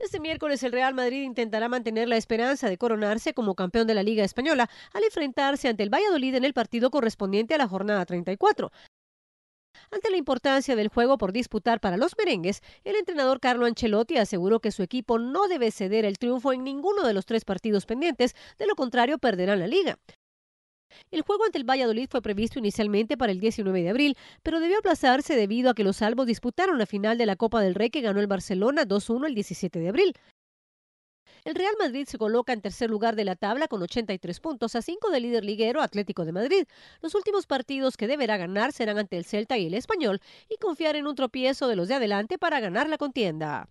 Este miércoles el Real Madrid intentará mantener la esperanza de coronarse como campeón de la Liga Española al enfrentarse ante el Valladolid en el partido correspondiente a la jornada 34. Ante la importancia del juego por disputar para los merengues, el entrenador Carlo Ancelotti aseguró que su equipo no debe ceder el triunfo en ninguno de los tres partidos pendientes, de lo contrario perderán la liga. El juego ante el Valladolid fue previsto inicialmente para el 19 de abril, pero debió aplazarse debido a que los albos disputaron la final de la Copa del Rey que ganó el Barcelona 2-1 el 17 de abril. El Real Madrid se coloca en tercer lugar de la tabla con 83 puntos a 5 del líder liguero Atlético de Madrid. Los últimos partidos que deberá ganar serán ante el Celta y el Español y confiar en un tropiezo de los de adelante para ganar la contienda.